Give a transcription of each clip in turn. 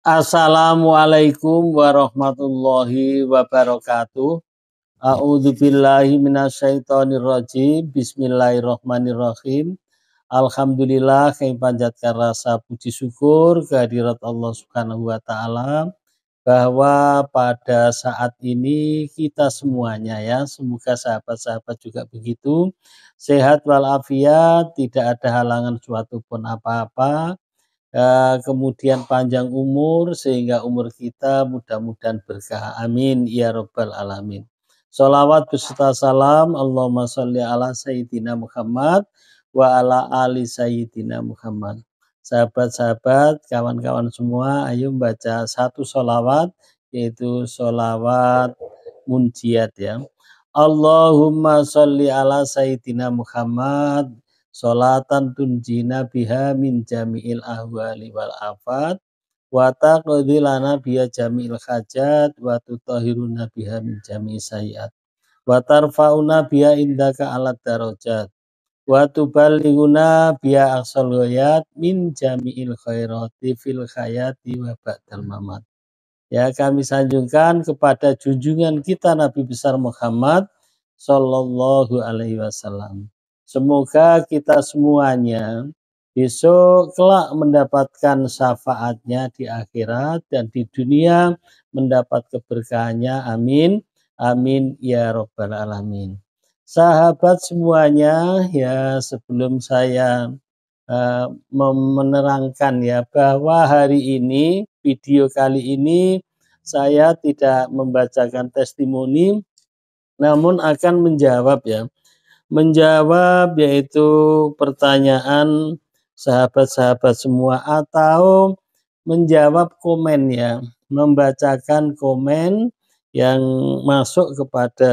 Assalamualaikum warahmatullahi wabarakatuh. A'udzu billahi minasyaitonir rajim. Bismillahirrahmanirrahim. Alhamdulillah kami panjatkan rasa puji syukur kehadirat Allah Subhanahu wa taala bahwa pada saat ini kita semuanya ya, semoga sahabat-sahabat juga begitu, sehat walafiat, tidak ada halangan suatu pun apa-apa, Eh, kemudian panjang umur sehingga umur kita mudah-mudahan berkah. Amin ya robbal alamin. Salawat beserta salam Allahumma sholli ala sayyidina Muhammad wa ala ali sayyidina Muhammad. Sahabat-sahabat, kawan-kawan semua, ayo baca satu solawat, yaitu solawat munjiat ya. Allahumma sholli ala sayyidina Muhammad Solatan tunjina biha min jami'il ahwali wal afat. Wata kodilana biha jami'il hajat. wa tutahiruna biha min jami'il sayyat. tarfa'una biha indaka alat Darajat wa baliguna biha aksol goyat. Min jami'il khairati fil khayati wa ba'dal mamat. Ya kami sanjungkan kepada junjungan kita Nabi besar Muhammad Sallallahu Alaihi Wasallam. Semoga kita semuanya besok kelak mendapatkan syafaatnya di akhirat dan di dunia mendapat keberkahannya. Amin. Amin ya robbal alamin. Sahabat semuanya ya sebelum saya uh, menerangkan ya bahwa hari ini video kali ini saya tidak membacakan testimoni namun akan menjawab ya menjawab yaitu pertanyaan sahabat-sahabat semua atau menjawab komen ya, membacakan komen yang masuk kepada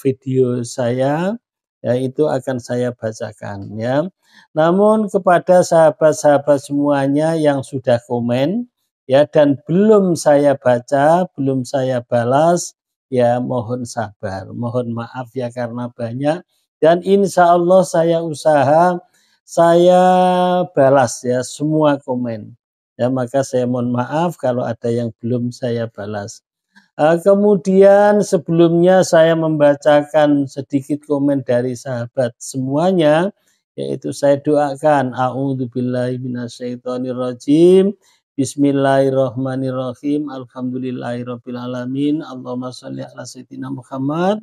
video saya yaitu akan saya bacakan ya. Namun kepada sahabat-sahabat semuanya yang sudah komen ya dan belum saya baca, belum saya balas ya mohon sabar, mohon maaf ya karena banyak dan insya Allah saya usaha, saya balas ya semua komen. Ya, maka saya mohon maaf kalau ada yang belum saya balas. Eh, kemudian sebelumnya saya membacakan sedikit komen dari sahabat semuanya, yaitu saya doakan A'udzubillahiminasyaitonirrojim, Bismillahirrahmanirrahim, Alhamdulillahirrahmanirrahim, Allahumma salli ala Sayyidina Muhammad,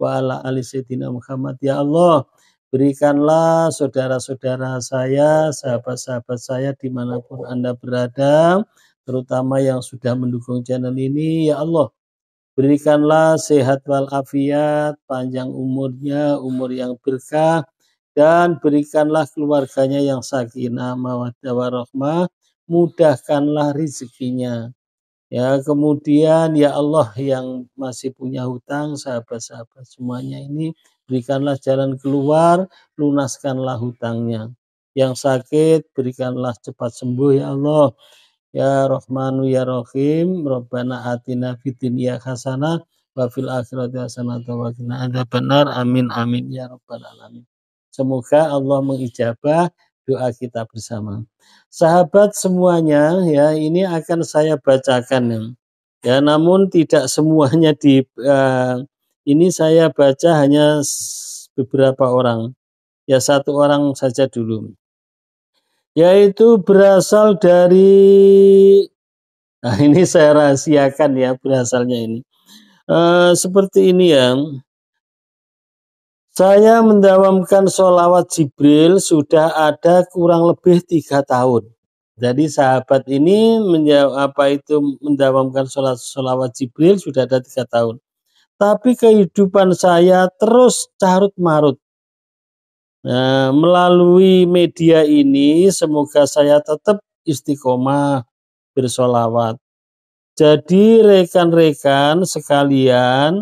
wa ala ali sayyidina Muhammad. Ya Allah, berikanlah saudara-saudara saya, sahabat-sahabat saya dimanapun Anda berada, terutama yang sudah mendukung channel ini. Ya Allah, berikanlah sehat walafiat, panjang umurnya, umur yang berkah, dan berikanlah keluarganya yang sakinah mawaddah warahmah, mudahkanlah rezekinya Ya, kemudian ya Allah yang masih punya hutang, sahabat-sahabat semuanya ini berikanlah jalan keluar, lunaskanlah hutangnya. Yang sakit berikanlah cepat sembuh ya Allah. Ya Rahmanu ya Rahim, Rabbana atina fiddunya hasanah wa fil akhirati hasanah wa qina adzabannar. Amin amin ya rabbal alamin. Semoga Allah mengijabah doa kita bersama. Sahabat semuanya ya ini akan saya bacakan ya. ya namun tidak semuanya di uh, ini saya baca hanya beberapa orang. Ya satu orang saja dulu. Yaitu berasal dari Nah, ini saya rahasiakan ya berasalnya ini. Uh, seperti ini yang. Saya mendawamkan sholawat Jibril sudah ada kurang lebih tiga tahun. Jadi sahabat ini apa itu mendawamkan sholat sholawat Jibril sudah ada tiga tahun. Tapi kehidupan saya terus carut marut. Nah, melalui media ini semoga saya tetap istiqomah bersolawat. Jadi rekan-rekan sekalian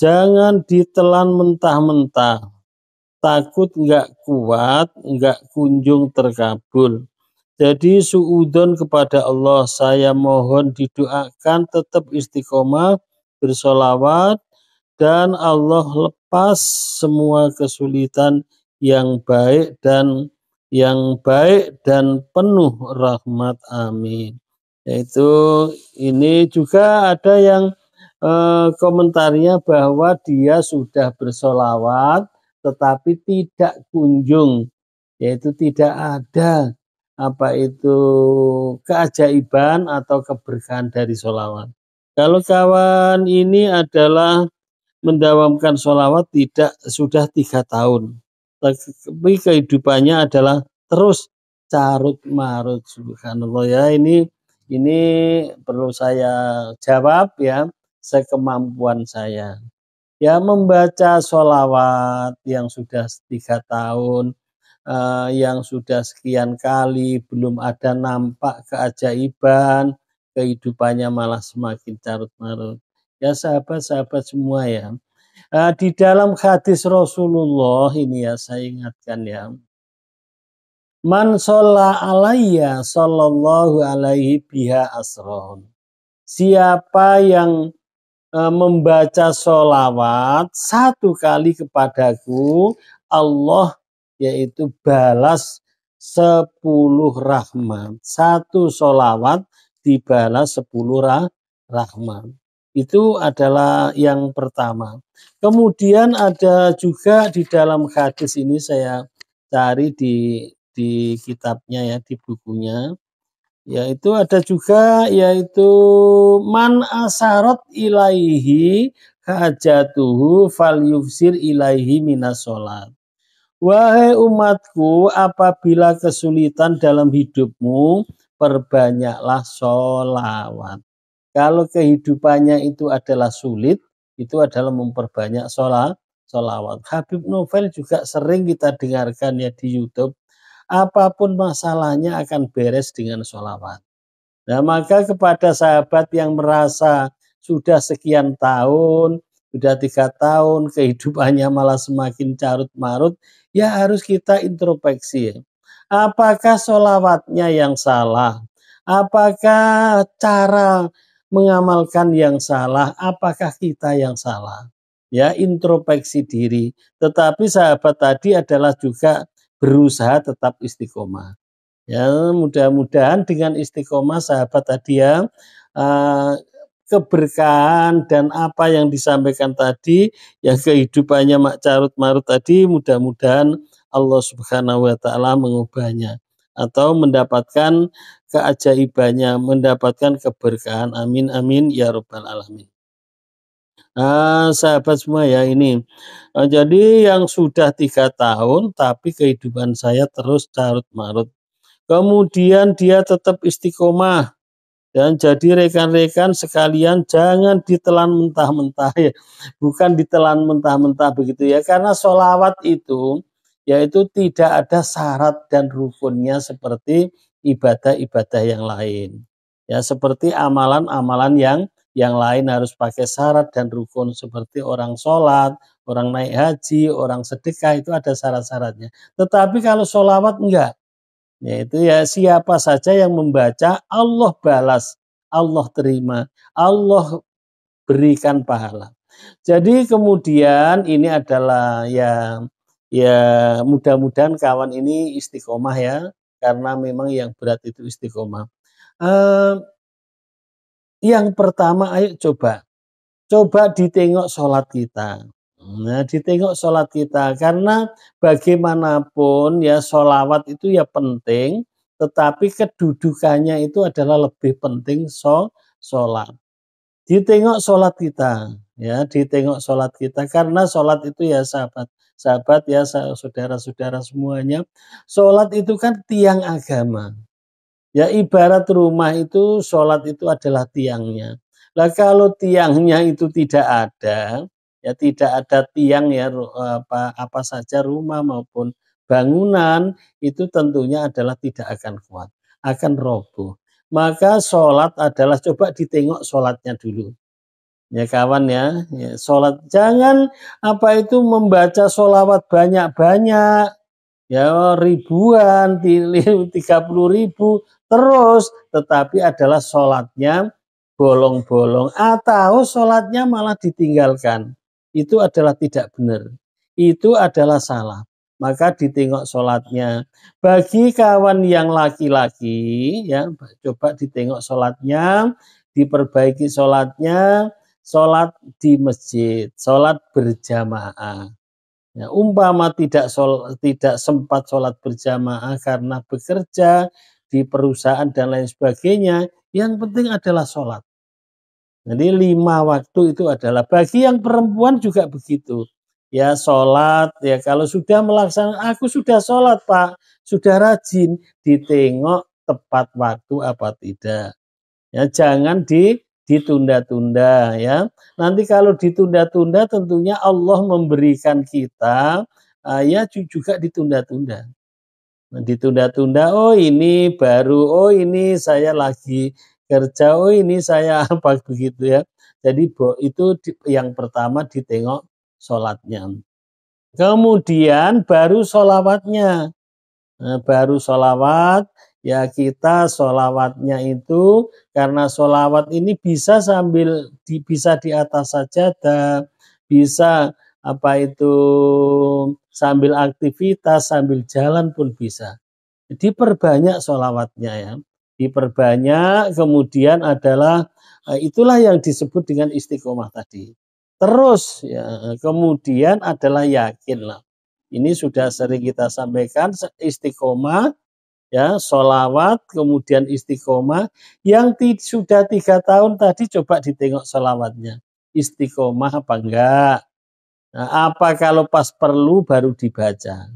Jangan ditelan mentah-mentah. Takut nggak kuat, nggak kunjung terkabul. Jadi suudon kepada Allah, saya mohon didoakan tetap istiqomah, bersolawat, dan Allah lepas semua kesulitan yang baik dan yang baik dan penuh rahmat. Amin. Yaitu ini juga ada yang Eh, komentarnya bahwa dia sudah bersolawat tetapi tidak kunjung yaitu tidak ada apa itu keajaiban atau keberkahan dari solawat. Kalau kawan ini adalah mendawamkan solawat tidak sudah tiga tahun, tapi kehidupannya adalah terus carut marut subhanallah ya ini ini perlu saya jawab ya sekemampuan saya. Ya membaca sholawat yang sudah tiga tahun, eh, yang sudah sekian kali, belum ada nampak keajaiban, kehidupannya malah semakin carut marut. Ya sahabat-sahabat semua ya. Eh, di dalam hadis Rasulullah ini ya saya ingatkan ya. Man sholla alaiya sallallahu alaihi biha asron. Siapa yang Eh, membaca sholawat satu kali kepadaku, Allah yaitu balas sepuluh rahmat. Satu sholawat dibalas sepuluh rah rahmat. Itu adalah yang pertama. Kemudian ada juga di dalam hadis ini saya cari di di kitabnya ya, di bukunya yaitu ada juga yaitu man asarot ilaihi hajatuhu fal yufsir ilaihi minas Wahai umatku, apabila kesulitan dalam hidupmu, perbanyaklah sholawat. Kalau kehidupannya itu adalah sulit, itu adalah memperbanyak sholawat. Habib Novel juga sering kita dengarkan ya di Youtube apapun masalahnya akan beres dengan sholawat. Nah, maka kepada sahabat yang merasa sudah sekian tahun, sudah tiga tahun, kehidupannya malah semakin carut marut, ya harus kita introspeksi. Apakah sholawatnya yang salah? Apakah cara mengamalkan yang salah? Apakah kita yang salah? Ya, introspeksi diri. Tetapi sahabat tadi adalah juga berusaha tetap istiqomah. Ya, mudah-mudahan dengan istiqomah sahabat tadi ya eh, keberkahan dan apa yang disampaikan tadi ya kehidupannya Mak Carut Marut tadi mudah-mudahan Allah Subhanahu wa taala mengubahnya atau mendapatkan keajaibannya, mendapatkan keberkahan. Amin amin ya rabbal alamin nah sahabat semua ya ini. Nah, jadi yang sudah tiga tahun tapi kehidupan saya terus carut marut. Kemudian dia tetap istiqomah dan jadi rekan-rekan sekalian jangan ditelan mentah-mentah ya. Bukan ditelan mentah-mentah begitu ya. Karena sholawat itu yaitu tidak ada syarat dan rukunnya seperti ibadah-ibadah yang lain. Ya seperti amalan-amalan yang yang lain harus pakai syarat dan rukun seperti orang sholat, orang naik haji, orang sedekah itu ada syarat-syaratnya. Tetapi kalau sholawat enggak. ya itu ya siapa saja yang membaca Allah balas, Allah terima, Allah berikan pahala. Jadi kemudian ini adalah ya ya mudah-mudahan kawan ini istiqomah ya karena memang yang berat itu istiqomah. Uh, yang pertama, ayo coba. Coba ditengok sholat kita. Nah, ditengok sholat kita. Karena bagaimanapun ya sholawat itu ya penting. Tetapi kedudukannya itu adalah lebih penting so sholat. Ditengok sholat kita. Ya, ditengok sholat kita. Karena sholat itu ya sahabat. Sahabat ya saudara-saudara semuanya. Sholat itu kan tiang agama. Ya ibarat rumah itu sholat itu adalah tiangnya. Lah kalau tiangnya itu tidak ada, ya tidak ada tiang ya apa apa saja rumah maupun bangunan itu tentunya adalah tidak akan kuat, akan roboh. Maka sholat adalah coba ditengok sholatnya dulu. Ya kawan ya, ya sholat jangan apa itu membaca sholawat banyak-banyak ya ribuan, tiga puluh ribu, terus, tetapi adalah sholatnya bolong-bolong atau sholatnya malah ditinggalkan. Itu adalah tidak benar. Itu adalah salah. Maka ditengok sholatnya. Bagi kawan yang laki-laki, ya coba ditengok sholatnya, diperbaiki sholatnya, sholat di masjid, sholat berjamaah. Ya, umpama tidak sol, tidak sempat sholat berjamaah karena bekerja, di perusahaan dan lain sebagainya. Yang penting adalah sholat. Jadi lima waktu itu adalah bagi yang perempuan juga begitu. Ya sholat, ya kalau sudah melaksanakan, aku sudah sholat pak, sudah rajin, ditengok tepat waktu apa tidak. Ya jangan di ditunda-tunda ya. Nanti kalau ditunda-tunda tentunya Allah memberikan kita uh, ya juga ditunda-tunda ditunda-tunda oh ini baru oh ini saya lagi kerja oh ini saya apa begitu ya jadi itu yang pertama ditengok sholatnya kemudian baru sholawatnya nah, baru sholawat ya kita sholawatnya itu karena sholawat ini bisa sambil bisa di atas saja dan bisa apa itu sambil aktivitas, sambil jalan pun bisa. jadi perbanyak sholawatnya ya. Diperbanyak kemudian adalah eh, itulah yang disebut dengan istiqomah tadi. Terus ya, kemudian adalah yakin lah Ini sudah sering kita sampaikan istiqomah ya solawat kemudian istiqomah yang sudah tiga tahun tadi coba ditengok solawatnya istiqomah apa enggak Nah, apa kalau pas perlu baru dibaca.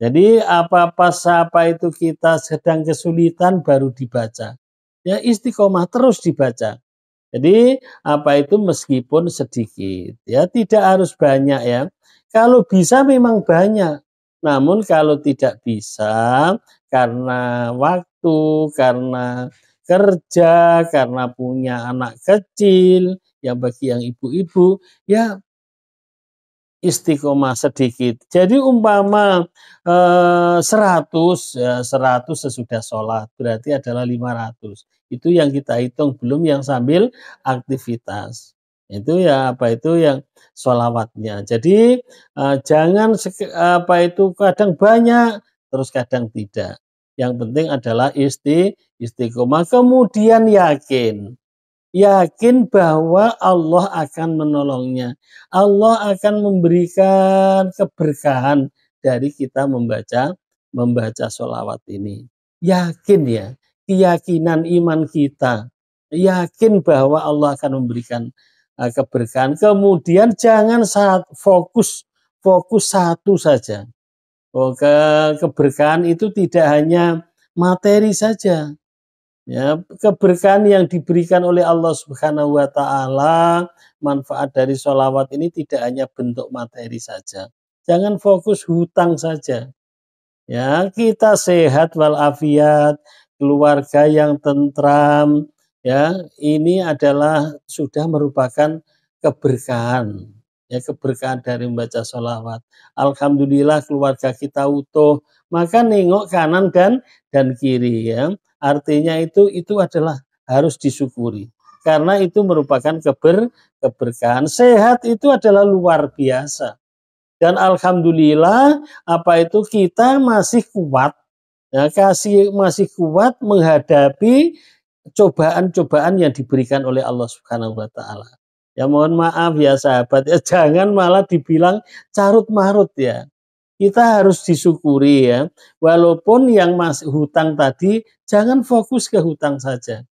Jadi apa pas apa itu kita sedang kesulitan baru dibaca. Ya istiqomah terus dibaca. Jadi apa itu meskipun sedikit ya tidak harus banyak ya. Kalau bisa memang banyak. Namun kalau tidak bisa karena waktu, karena kerja, karena punya anak kecil, yang bagi yang ibu-ibu ya istiqomah sedikit. Jadi umpama eh, 100 100 ya, sesudah sholat berarti adalah 500. Itu yang kita hitung belum yang sambil aktivitas. Itu ya apa itu yang sholawatnya. Jadi eh, jangan apa itu kadang banyak terus kadang tidak. Yang penting adalah isti istiqomah kemudian yakin yakin bahwa Allah akan menolongnya. Allah akan memberikan keberkahan dari kita membaca membaca sholawat ini. Yakin ya, keyakinan iman kita. Yakin bahwa Allah akan memberikan eh, keberkahan. Kemudian jangan saat fokus fokus satu saja. Oh, keberkahan itu tidak hanya materi saja, ya keberkahan yang diberikan oleh Allah Subhanahu wa taala manfaat dari sholawat ini tidak hanya bentuk materi saja jangan fokus hutang saja ya kita sehat walafiat keluarga yang tentram ya ini adalah sudah merupakan keberkahan ya keberkahan dari membaca sholawat alhamdulillah keluarga kita utuh maka nengok kanan dan dan kiri ya Artinya itu itu adalah harus disyukuri karena itu merupakan keber keberkahan. Sehat itu adalah luar biasa. Dan alhamdulillah apa itu kita masih kuat. Ya, kasih masih kuat menghadapi cobaan-cobaan yang diberikan oleh Allah Subhanahu wa taala. Ya mohon maaf ya sahabat, ya jangan malah dibilang carut marut ya kita harus disyukuri ya. Walaupun yang masih hutang tadi jangan fokus ke hutang saja.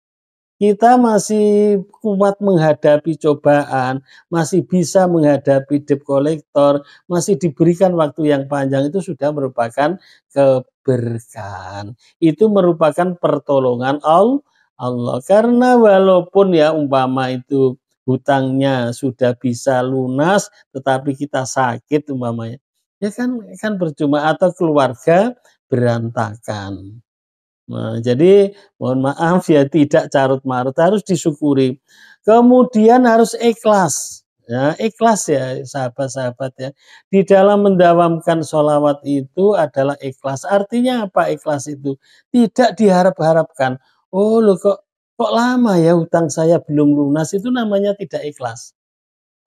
Kita masih kuat menghadapi cobaan, masih bisa menghadapi debt collector, masih diberikan waktu yang panjang itu sudah merupakan keberkahan. Itu merupakan pertolongan Allah. Allah karena walaupun ya umpama itu hutangnya sudah bisa lunas tetapi kita sakit umpamanya ya kan kan percuma atau keluarga berantakan. Nah, jadi mohon maaf ya tidak carut marut harus disyukuri. Kemudian harus ikhlas. Ya, ikhlas ya sahabat-sahabat ya. Di dalam mendawamkan sholawat itu adalah ikhlas. Artinya apa ikhlas itu? Tidak diharap-harapkan. Oh lo kok kok lama ya utang saya belum lunas itu namanya tidak ikhlas.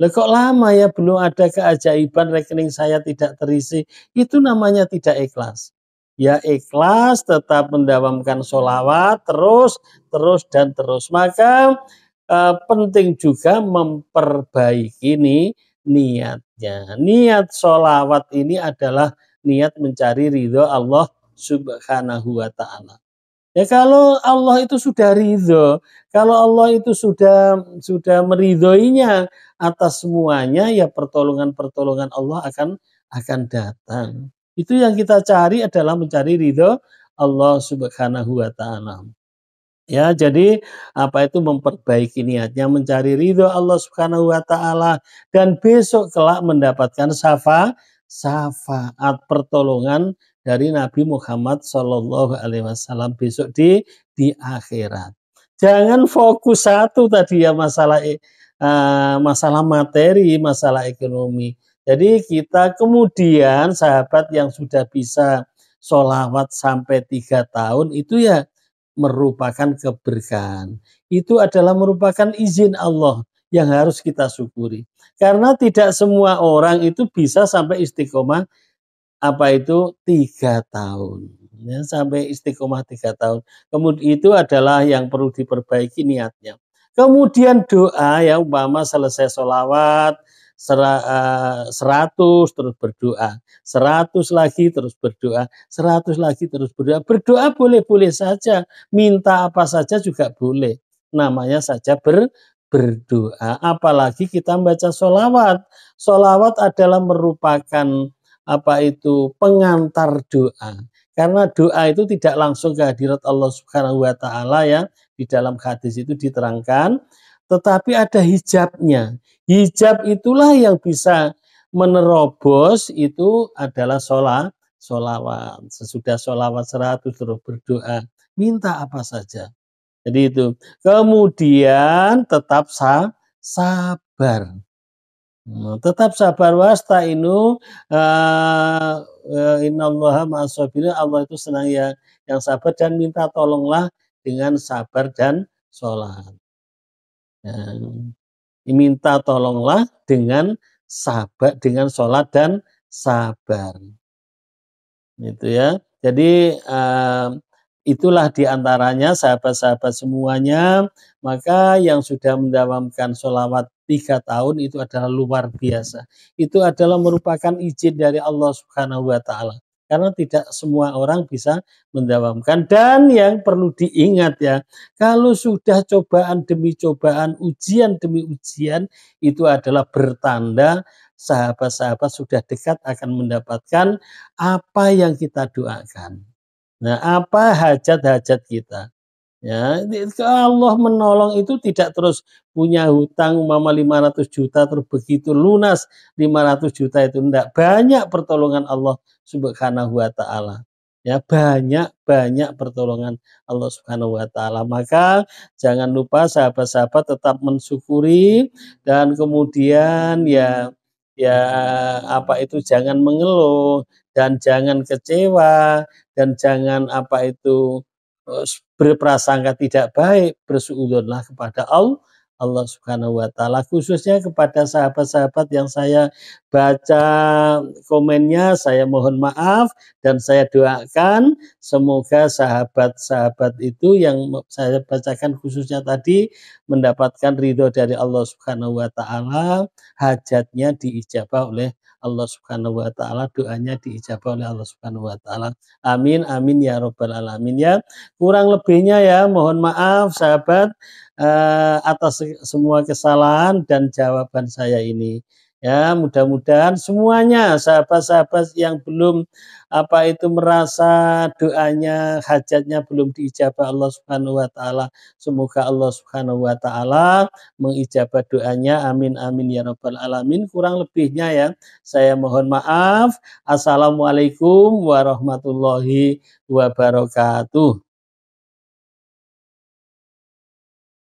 Loh kok lama ya belum ada keajaiban rekening saya tidak terisi. Itu namanya tidak ikhlas. Ya ikhlas tetap mendawamkan sholawat terus, terus dan terus. Maka eh, penting juga memperbaiki ini niatnya. Niat sholawat ini adalah niat mencari ridho Allah subhanahu wa ta'ala. Ya kalau Allah itu sudah ridho, kalau Allah itu sudah sudah meridhoinya atas semuanya, ya pertolongan-pertolongan Allah akan akan datang. Itu yang kita cari adalah mencari ridho Allah Subhanahu wa taala. Ya, jadi apa itu memperbaiki niatnya mencari ridho Allah Subhanahu wa taala dan besok kelak mendapatkan syafa syafaat pertolongan dari Nabi Muhammad Shallallahu Alaihi Wasallam besok di di akhirat. Jangan fokus satu tadi ya masalah uh, masalah materi, masalah ekonomi. Jadi kita kemudian sahabat yang sudah bisa sholawat sampai tiga tahun itu ya merupakan keberkahan. Itu adalah merupakan izin Allah yang harus kita syukuri. Karena tidak semua orang itu bisa sampai istiqomah apa itu tiga tahun ya, sampai istiqomah tiga tahun kemudian itu adalah yang perlu diperbaiki niatnya kemudian doa ya umpama selesai solawat eh, seratus terus berdoa seratus lagi terus berdoa seratus lagi terus berdoa berdoa boleh-boleh saja minta apa saja juga boleh namanya saja ber berdoa apalagi kita membaca solawat solawat adalah merupakan apa itu pengantar doa. Karena doa itu tidak langsung kehadirat Allah Subhanahu wa taala yang di dalam hadis itu diterangkan, tetapi ada hijabnya. Hijab itulah yang bisa menerobos itu adalah sholat, sholawat. Sesudah sholawat 100 terus berdoa. Minta apa saja. Jadi itu. Kemudian tetap sabar. Hmm, tetap sabar wasta inu uh, eh, eh, innallaha ma'asabirin Allah itu senang ya yang sabar dan minta tolonglah dengan sabar dan sholat. Dan minta tolonglah dengan sabar dengan sholat dan sabar. Itu ya. Jadi uh, itulah diantaranya sahabat-sahabat semuanya. Maka yang sudah mendawamkan sholawat tiga tahun itu adalah luar biasa. Itu adalah merupakan izin dari Allah Subhanahu wa taala. Karena tidak semua orang bisa mendawamkan dan yang perlu diingat ya, kalau sudah cobaan demi cobaan, ujian demi ujian itu adalah bertanda sahabat-sahabat sudah dekat akan mendapatkan apa yang kita doakan. Nah, apa hajat-hajat kita? Ya, Allah menolong itu tidak terus punya hutang umpama 500 juta terus begitu lunas 500 juta itu enggak. Banyak pertolongan Allah Subhanahu wa taala. Ya, banyak-banyak pertolongan Allah Subhanahu wa taala. Maka jangan lupa sahabat-sahabat tetap mensyukuri dan kemudian ya ya apa itu jangan mengeluh dan jangan kecewa dan jangan apa itu eh, berprasangka tidak baik, bersuudonlah kepada Allah, Allah Subhanahu wa taala khususnya kepada sahabat-sahabat yang saya baca komennya saya mohon maaf dan saya doakan semoga sahabat-sahabat itu yang saya bacakan khususnya tadi mendapatkan ridho dari Allah Subhanahu wa taala hajatnya diijabah oleh Allah Subhanahu wa taala, doanya diijabah oleh Allah Subhanahu wa taala. Amin amin ya rabbal alamin ya. Kurang lebihnya ya mohon maaf sahabat uh, atas semua kesalahan dan jawaban saya ini. Ya, mudah-mudahan semuanya sahabat-sahabat yang belum apa itu merasa doanya, hajatnya belum diijabah Allah Subhanahu wa taala. Semoga Allah Subhanahu wa taala mengijabah doanya. Amin amin ya rabbal alamin. Kurang lebihnya ya, saya mohon maaf. Assalamualaikum warahmatullahi wabarakatuh.